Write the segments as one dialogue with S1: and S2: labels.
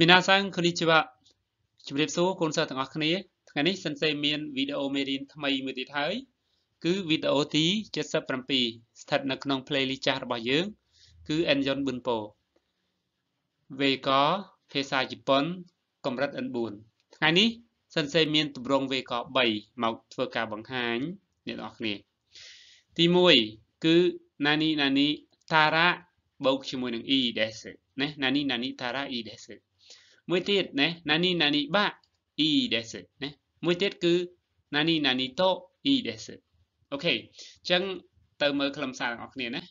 S1: មីណាសាំងខូនីជីវ៉ាជម្រាបសួរកូនសិស្សទាំងអស់គ្នាថ្ងៃនេះសិនសេមានវីដេអូមេរៀនថ្មីមួយទៀតហើយ គឺវីដេអូទី77ស្ថិតនៅក្នុង playlist ចាស់របស់យើង គឺ Enyon Bunpo វេកភាសាជប៉ុនកម្រិត N4 ថ្ងៃនេះសិនសេមានទម្រង់វេក3មកធ្វើការបង្ហាញអ្នកទាំងអស់គ្នាទី1គឺ nani nani tara បូកជាមួយនឹង e desu ណា nani nani tara e desu មួយទៀតណាណានីណានីបាអ៊ីដេសិតណាមួយទៀតគឺណានីណានីតូអ៊ីដេសិតអូខេអញ្ចឹងទៅមើលខ្លឹមសារទាំងអស់គ្នាណាអ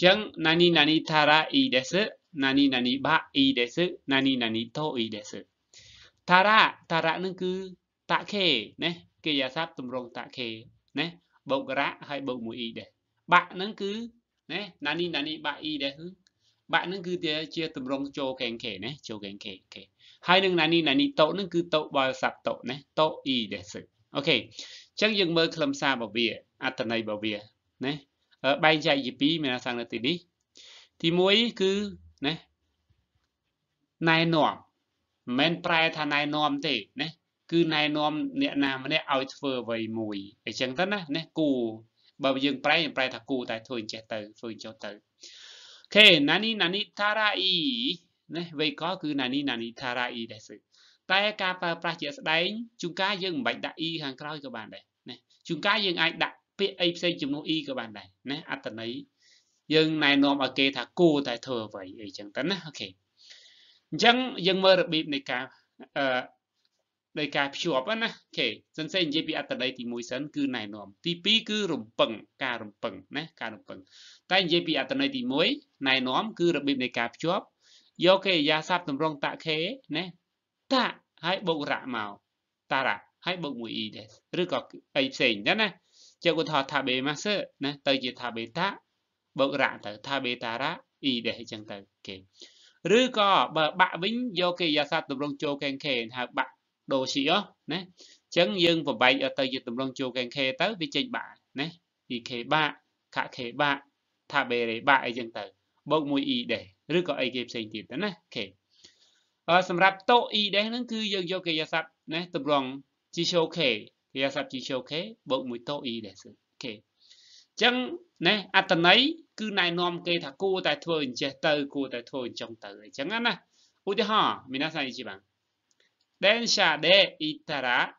S1: ញ្ចឹងណានីណានីថារ៉ាអ៊ីដេសិតណានីណានីបាអ៊ីដេសិតណានីណានីតូអ៊ីដេសិតថារ៉ាថារ៉ានឹងគឺតាខេណាគេយាស័ព្ទតម្រង់តាខេណាបូករៈហើយបូកមួយអ៊ីដែរបាក់ហ្នឹងគឺណាណានីណានីបាក់អ៊ីដែរគឺបាក់ហ្នឹងគឺជាទម្រង់ចូលកេងគេណាចូលកេងគេអូខេហើយនឹងណានីណានីតូហ្នឹងគឺតូបើសັບតូណាតូអ៊ីដែរអូខេអញ្ចឹងយើងមើលខ្លឹមសាររបស់វាអត្ថន័យរបស់វាណាបែងចែកជាពីរមានអាសាំងនៅទីនេះទី1គឺណាណែនាំមិនមែនប្រែថាណែនាំទេណាគឺណែនាំអ្នកណាម្នាក់ឲ្យធ្វើអ្វីមួយអញ្ចឹងទៅណាណាគូបើយើងប្រែប្រែថាគូតែធ្វើអញ្ចេះទៅធ្វើចុះទៅ Okay, nani nani tarai ណាវ័យកគឺ nani nani tarai ដែរសិតែការប្រើប្រាស់ជាក់ស្ដែងជួនកាលយើងមិនបាច់ដាក់ e ខាងក្រោយក៏បានដែរណាជួនកាលយើងអាចដាក់ពាក្យអីផ្សេងជំនួស e ក៏បានដែរណាអត្តន័យយើងណែនាំឲ្យគេថាគួរតែធ្វើអ្វីអីចឹងទៅណាអូខេអញ្ចឹងយើងមើលរបៀបនៃការអឺដោយការភ្ជាប់ណាខេសិនសេនិយាយពីអត្តន័យទី1សិនគឺណែនាំទី2គឺរំពឹងការរំពឹងណាការរំពឹងតែនិយាយពីអត្តន័យទី1ណែនាំគឺរបៀបនៃការភ្ជាប់យកកិរិយាសព្ទតម្រង់តខេណាតហើយបូករៈមកតារៈហើយបូកមួយ e ដែរឬក៏អីផ្សេងដែរណាជាឧទាហរណ៍ថា beta master ណាទៅជាថា beta បូករៈទៅថា beta រៈ e ដែរអញ្ចឹងទៅគេឬក៏បើបាក់វិញយកកិរិយាសព្ទតម្រង់ចូលកេងខេហៅបាក់ដូរជាណាអញ្ចឹងយើងប្របែកឲ្យទៅជាតម្រង់ជួរកែងខេទៅវាចេញបាក់ណា ek បាក់ខខេបាក់ថាបេរេបាក់អីចឹងទៅបូកមួយ e ដែរឬក៏អីគេផ្សេងទៀតទៅណាអូខេអឺសម្រាប់តូ e ដែរហ្នឹងគឺយើងយកកិរិយាសព្ទណាតម្រង់ g show k កិរិយាសព្ទ g show k បូកមួយតូ e ដែរអូខេចឹងណាអត្តន័យគឺណែនាំគេថាគួរតែធ្វើអញ្ចេះទៅគួរតែធ្វើអញ្ចឹងទៅអញ្ចឹងណាឧទាហរណ៍មីណាសាយជីបាន電車で行ったら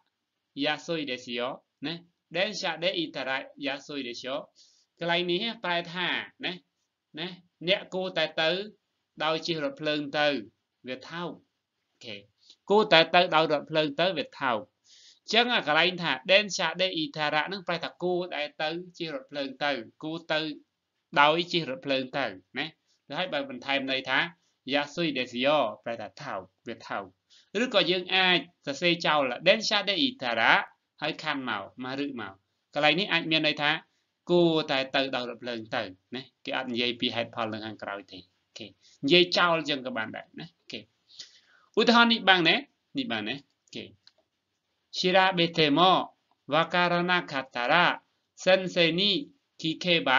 S1: 安いですよ。ね。電車で行ったら安いでしょ。កន្លែងនេះប្រែថាណាណាអ្នកគួរតែទៅដោយជិះរថភ្លើងទៅវាថោកអូខេគួរតែទៅដោយរថភ្លើងទៅវាថោកអញ្ចឹងកន្លែងថា Densha de Itara នឹងប្រែថាគួរដែលទៅជិះរថភ្លើងទៅគួរទៅដោយជិះរថភ្លើងទៅណាហើយបើបន្ថែមន័យថា yasui desio ប្រែថាថោកវាថោកឬក៏យើងអាចសរសេរចោល densha de itara ហើយខាន់មកមកឬមកកន្លែងនេះអាចមានន័យថាគួរតែទៅដល់រំលឹងទៅណាគេអត់និយាយពីហេតុផលនៅខាងក្រោយទេអូខេនិយាយចោលយើងក៏បានដែរណាអូខេឧទាហរណ៍នេះបានណានេះបានណាអូខេ調べてもわからなかったら先生に聞けば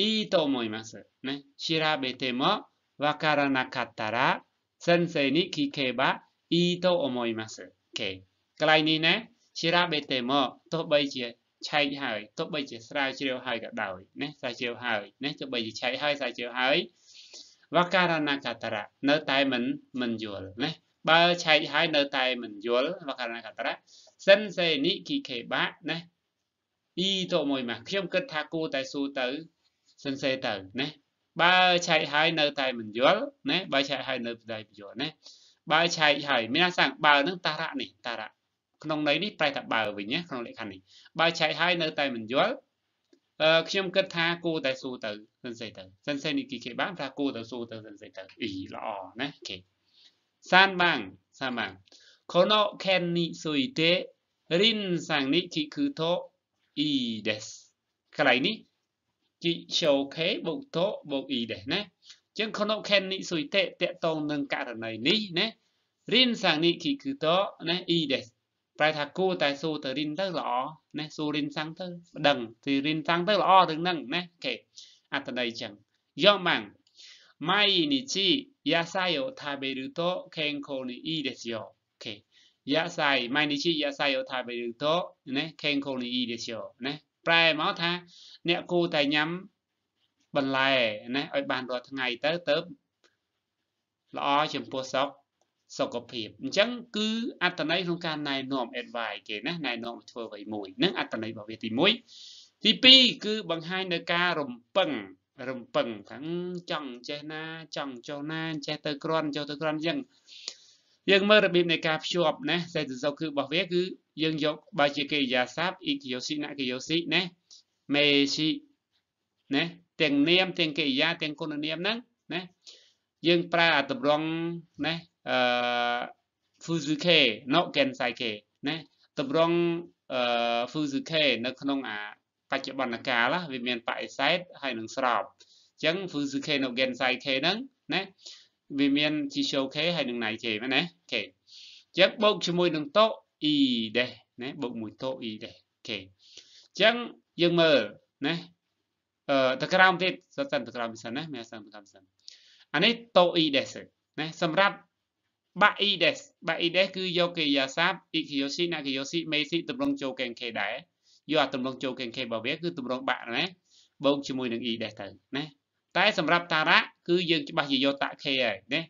S1: いいと思いますね調べてもわからなかったら、先生に聞けばいいと思います。Okay. កន្លែងនេះណាជារាបេតេមកទោះបីជាឆែកហើយទោះបីជាស្រាវជ្រាវហើយក៏ដោយណាស្រាវជ្រាវហើយណាទោះបីជាឆែកហើយស្រាវជ្រាវហើយវការណកតរៈនៅតែមិនមិនយល់ណាបើឆែកហើយនៅតែមិនយល់វការណកតរៈសិនសេនិគីខេបាណាអ៊ីតមួយមកខ្ញុំគិតថាគួរតែសួរទៅសិនសេទៅណាបើឆែកហើយនៅតែមិនយល់ណាបើឆែកហើយនៅតែមិនយល់ណាបើឆែកហើយមានអាសាងបើនឹង តារៈនេះតារៈក្នុងន័យនេះប្រែថាបើវិញណាក្នុងលក្ខណៈនេះបើឆែកហើយនៅតែមិនយល់អឺខ្ញុំគិតថាគូតែស៊ូទៅសិនសេទៅសិនសេនេះគេគេបានថាគូទៅស៊ូទៅសិនសេទៅអ៊ីល្អណាគេសានបាំងសានបាំងこの件についてリンさんに聞くといいですកន្លែងនេះជីឈូខេបុកតោបុកអ៊ីដែរណាចឹងខណូខេននិសុយតេតកតងនឹងករណីនេះណារិនសាងនេះគឺគឺតណាអ៊ីដែរប្រែថាគួរតែសួរទៅរិនទៅល្អណាសួររិនសាំងទៅប្តឹងទីរិនសាំងទៅល្អរឿងហ្នឹងណាអូខេអត្តន័យចឹងយកម៉ាំង毎日野菜を食べると健康にいいですよ。OK。野菜、毎日野菜を食べると、ね、健康にいいですよ。ね。ប្រែមកថាអ្នកគូតែញ៉ាំបន្លែណាឲ្យបានរាល់ថ្ងៃទៅទៅល្អចំពោះសុខសុខភាពអញ្ចឹង គឺអត្តន័យក្នុងការណែនាំ advice គេណាណែនាំធ្វើអ្វីមួយនឹងអត្តន័យរបស់វាទី1ទី2គឺបង្ហាញនៅការរំពឹងរំពឹងថាចង់ចេះណាចង់ចុះណាចេះទៅក្រន់ចុះទៅក្រន់អញ្ចឹងយើងមើលរបៀបនៃការភ្ជាប់ណាសេតសុខគឺរបស់វាគឺយើងយកបើជាកិរិយាសព្ទ ikiyoshi nakiyoshi ណាមេស៊ីណាទាំងនាមទាំងកិរិយាទាំងគុណនាមហ្នឹងណាយើងប្រើអាតម្រង់ណាអឺ fuzuke no kensaike ណាតម្រង់អឺ fuzuke នៅក្នុង អា បច្ចុប្បន្នកាលវាមានបរិសេធហើយនឹងស្របអញ្ចឹង fuzuke no kensaike ហ្នឹងណាវាមាន G show K ហើយនឹង night K មែនទេ K អញ្ចឹងបូកជាមួយនឹងតូ E ដែរណាបូកមួយតូ E ដែរ K អញ្ចឹងយើងមើលណាអឺទៅក្រោមទៀតសិនទៅក្រោមសិនណាមានសិនទៅក្រោមសិនអានេះតូ E ដែរសិនណាសម្រាប់បាក់ E ដែរបាក់ E ដែរគឺយកកិរិយាសព្ទ Ikiyoshi Nakayoshi Meshi តម្រង់ចូល Kenke ដែរយកអាតម្រង់ចូល Kenke របស់វាគឺតម្រង់បាក់ណាបូកជាមួយនឹង E ដែរទៅណាតែសម្រាប់តារៈគឺយើងច្បាស់ជាយកតខេហើយណា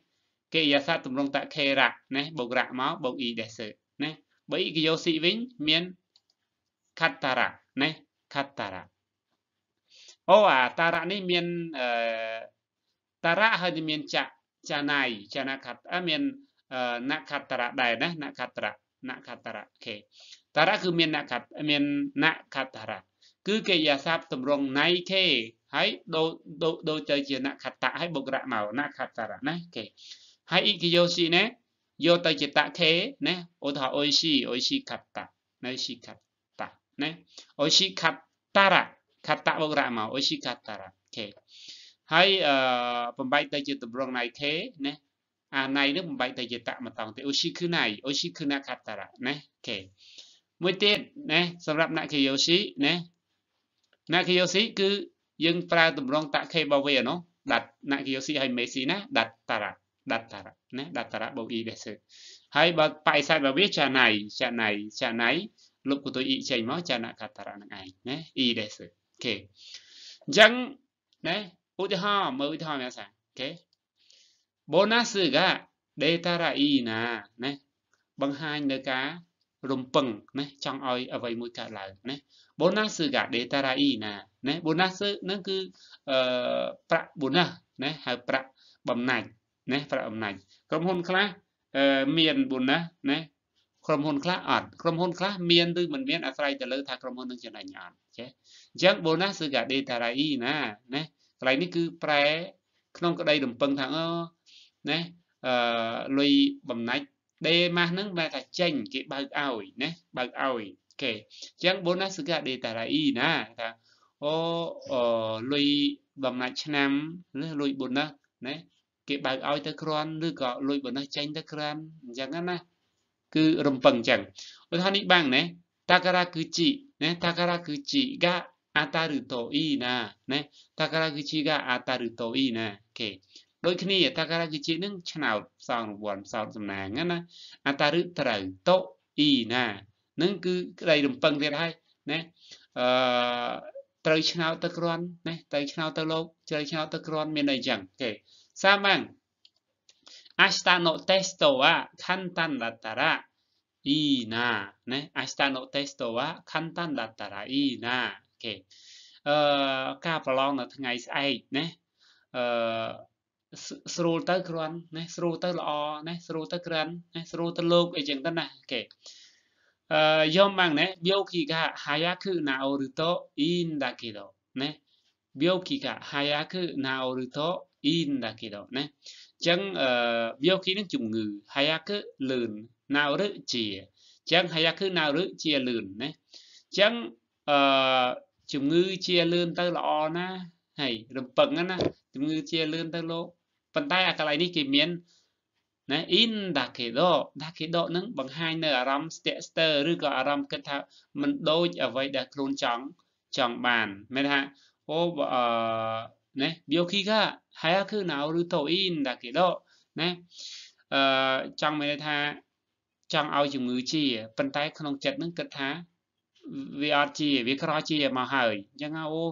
S1: កិរិយាសព្ទទម្រង់តខេរៈណាបូករៈមកបូកអ៊ីដេសឺណាបើអ៊ីកយោស៊ីវិញមានខតតារៈណាខតតារៈអូអាតារៈនេះមានអឺតារៈហើយមានចៈចាណៃចាណខតមានណខតរៈដែរណាណខតរៈណខតរៈខេតារៈគឺមានណខតមានណខតរៈគឺកិរិយាសព្ទទម្រង់ណៃខេហើយដូរដូរទៅជាណខតៈហើយបុគ្គរៈមកណខតរៈណាគេហើយអ៊ីគីយោស៊ីណាយកទៅជាតៈខេណាឧទាហរណ៍អុយស៊ីអុយស៊ីខតៈនៅស៊ីខតៈណាអុយស៊ីខតរៈខតៈបុគ្គរៈមកអុយស៊ីខតរៈគេហើយអឺបំបែកទៅជាតម្រងណៃខេណាអាណៃនេះបំបែកទៅជាតៈមកតង់ទេអុយស៊ីគឺណៃអុយស៊ីគឺណខតរៈណាគេមួយទៀតណាសម្រាប់ណគិយោស៊ីណាណគិយោស៊ីគឺយើងប្រើតម្រងតខេបាវេណូដាត់ណាគីយោស៊ីហើយមេស៊ីណាដាត់តារ៉ាដាត់តារ៉ាណាដាត់តារ៉ាបូអ៊ីដែរគឺហើយបើបៃសាយបាវេចាណៃចាណៃចាណៃលុបកតុយអ៊ីចេញមកចាណកតារ៉ានឹងឯងណាអ៊ីដែរគឺអូខេអញ្ចឹងណាឧទាហរណ៍មើលឧទាហរណ៍អ្នកសាអូខេបូណាស៊ឺកាដេតារ៉ាអ៊ីណាណាបង្ហាញនៅការរំពឹងណាចង់ឲ្យអ្វីមួយកើតឡើងណាបូណាស៊ឺកាដេតារ៉ាអ៊ីណាណា bonus ហ្នឹងគឺអឺប្រាក់ bonus ណាហៅប្រាក់បំណាច់ណាប្រាក់អំណាចក្រុមហ៊ុនខ្លះមានប៊ូណាសណាក្រុមហ៊ុនខ្លះអត់ក្រុមហ៊ុនខ្លះមានឬមិនមានអាស្រ័យទៅលើ ថាក្រុមហ៊ុននឹងចំណេញអត់ចេះអញ្ចឹងប៊ូណាសគឺកាដេតារ៉ៃណាណាកន្លែងនេះគឺប្រែក្នុងក្តីរំពឹងថាអូណាអឺលុយបំណាច់ដេម៉ាស់ហ្នឹងបែរថាចេញគេបើកឲ្យណាបើកឲ្យអូខេអញ្ចឹងប៊ូណាសគឺកាដេតារ៉ៃណាថាអូលុយបំណាច់ឆ្នាំឬលុយប៊ូណឹសណាគេបើកឲ្យទៅក្រាន់ឬក៏លុយប៊ូណឹសចេញទៅក្រាន់អញ្ចឹងណាគឺរំពឹងអញ្ចឹងឧទាហរណ៍នេះបាំងណាតាការៈគឺជាណាតាការៈគឺជាが当たるといいなណាតាការៈគឺជាが当たるといいなគេដូចគ្នាតាការៈគឺជានឹងឆ្នោតផ្សងរង្វាន់ផ្សោតសំណាងណាអតារឹត្រូវតូអ៊ីណានឹងគឺក្តីរំពឹងទៀតហើយណាអឺត្រូវឆ្នោតទៅគ្រាន់ណាត្រូវឆ្នោតទៅលោកជ្រៅឆ្នោតទៅគ្រាន់មានអីចឹងគេសាមញ្ញអស្តានុតេស្តវ៉ាខន្តានដតរៈអ៊ីណាណាអស្តានុតេស្តវ៉ាខន្តានដតរៈអ៊ីណាគេអឺការប្រឡងនៅថ្ងៃស្អែកណាអឺស្រួលទៅគ្រាន់ណាស្រួលទៅល្អណាស្រួលទៅក្រាន់ណាស្រួលទៅលោកអីចឹងទៅណាគេ Yomban ne byoki ga hayaku naoru to ii dakedo ne byoki ga hayaku naoru to ii dakedo ne ចឹងយកគីនឹងជំងឺហើយអាគឺលឿនណៅរឹជាចឹងហើយអាគឺណៅរឹជាលឿនណាចឹងអឺជំងឺជាលឿនទៅល្អណាហើយរំពឹងណាជំងឺជាលឿនទៅលោកប៉ុន្តែអាកន្លែងនេះគេមានណា in dakedo dakedo នឹងបង្ហាញនៅអារម្មណ៍ស្ទាក់ស្ទើរឬក៏អារម្មណ៍គិតថា មិនដូចអ្វីដែលខ្លួនចង់ចង់បានមានថាអូអឺណា byoki ga hayaku naoru to in dakedo ណាអឺចង់មានន័យថា ចង់ឲ្យជំងឺជា ប៉ុន្តែក្នុងចិត្តនឹងគិតថាវាអត់ជាវាក្រជាមកហើយអញ្ចឹងអូ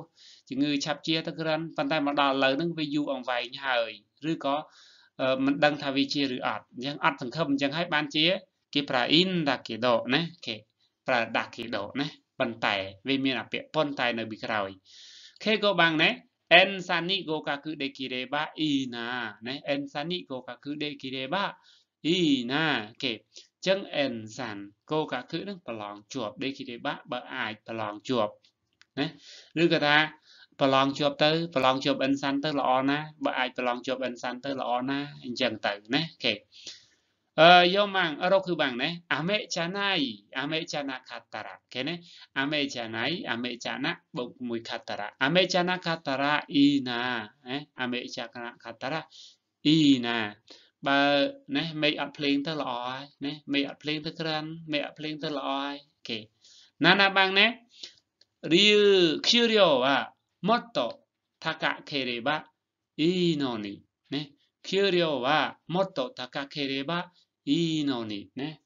S1: ជំងឺឆាប់ជាទៅក្រិនប៉ុន្តែមកដល់ឥឡូវហ្នឹងវាយូរអង្វែងហើយឬក៏មិនដឹងថាវាជាឬអត់អញ្ចឹងអត់សង្ឃឹមអញ្ចឹងហើយបានជាគេប្រើ in ដាគេដកណាគេប្រើដាគេដកណាប៉ុន្តែវាមានអពៈប៉ុន្តែនៅពីក្រោយគេក៏បាំងណែ en sanigo kaku dekireba ina ណែ en sanigo kaku dekireba ina គេចឹង en san គោកាគឺនឹងប្រឡងជាប់ dekireba បើអាចប្រឡងជាប់ណាឬក៏ថាប្រឡងជាប់ទៅប្រឡងជាប់ n សាន់ទៅល្អណាបើអាចប្រឡងជាប់ n សាន់ទៅល្អណាអញ្ចឹងទៅណាអូខេអឺយោម៉ាំងរកគឺបាំងណែអមេចាណៃអមេចាណខតរៈគេណែអមេចាណៃអមេចាណបូកមួយខតរៈអមេចាណខតរៈអ៊ីណាណែអមេចាណខតរៈអ៊ីណាបើណែមេអត់ភ្លេងទៅល្អហើយណែមេអត់ភ្លេងទៅក្រានមេអត់ភ្លេងទៅល្អហើយគេណាណាបាំងណែរៀវខ្ជិរិយោបាទもっと高ければいいのに。ね。給料はもっと高ければいいのに。ね。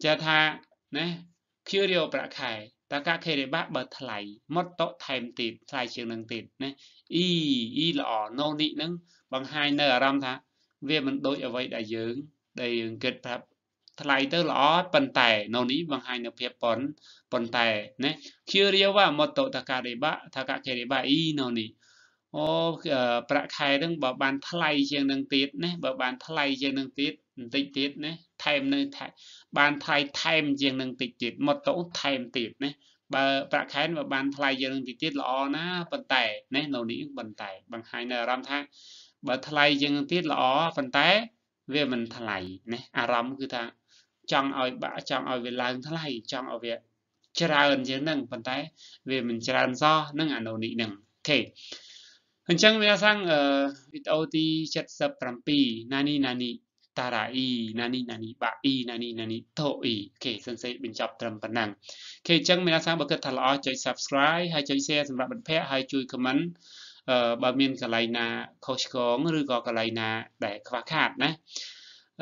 S1: じゃあた、ね。給料ប្រាក់ខែ高ければបើថ្លៃもっとថែមទៀតថ្លៃជាងនឹងទៀតណាអ៊ីអ៊ីល្អណូនេះនឹងបង្ហាញនៅអារម្មណ៍ថាវាមិនដូចអ្វីដែលយើង ដែលយើងគិតប្រាប់ថ្លៃទៅល្អប៉ុន្តែនៅនេះបង្ហាញនៅភាពប៉ុនប៉ុន្តែណាគិរាវៈមតតការិបៈថាកកិរិបៈអ៊ីនៅនេះអូប្រាក់ខែហ្នឹងបើបាន ថ្លៃជាងនឹងទៀតណាបើបាន ថ្លៃជាងនឹងទៀតបន្តិចទៀតណាថែមនៅថែបានថ្លៃថែមជាងនឹងតិចទៀតមតតថែមទៀតណាបើប្រាក់ខែបើបាន ថ្លៃជាងនឹងតិចទៀតល្អណា ប៉ុន្តែណានៅនេះប៉ុន្តែ បង្ហាញនៅអារម្មណ៍ថាបើថ្លៃជាងនឹងទៀតល្អប៉ុន្តែ វាមិនថ្លៃណាអារម្មណ៍គឺថាចង់ឲ្យបាក់ចង់ឲ្យវាឡើងថ្លៃចង់ឲ្យវាច្រើនជាងហ្នឹងប៉ុន្តែវាមិនច្រើនសោះនឹងអានោះនេះហ្នឹងអូខេអញ្ចឹងវាសាំងវីដេអូទី77ណានីណានីតារាអ៊ីណានីណានីបាអ៊ីណានីណានីតូអ៊ីអូខេសិនសេបញ្ចប់ត្រឹមប៉ុណ្ណឹងអូខេអញ្ចឹងមានអាសាបើគិតថាល្អចុច subscribe ហើយចុច share សម្រាប់មិត្តភ័ក្តិហើយជួយ comment បើមានកន្លែងណាខុសឆ្គងឬក៏កន្លែងណាដែលខ្វះខាតណា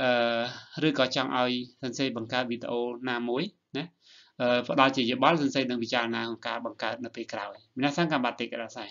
S1: អឺឬក៏ចង់ឲ្យសិនសេបង្កើតវីដេអូណាមួយណាផ្ដល់ជាយោបល់សិនសេនឹងពិចារណាក្នុងការបង្កើតនៅពេលក្រោយ皆さん頑張ってください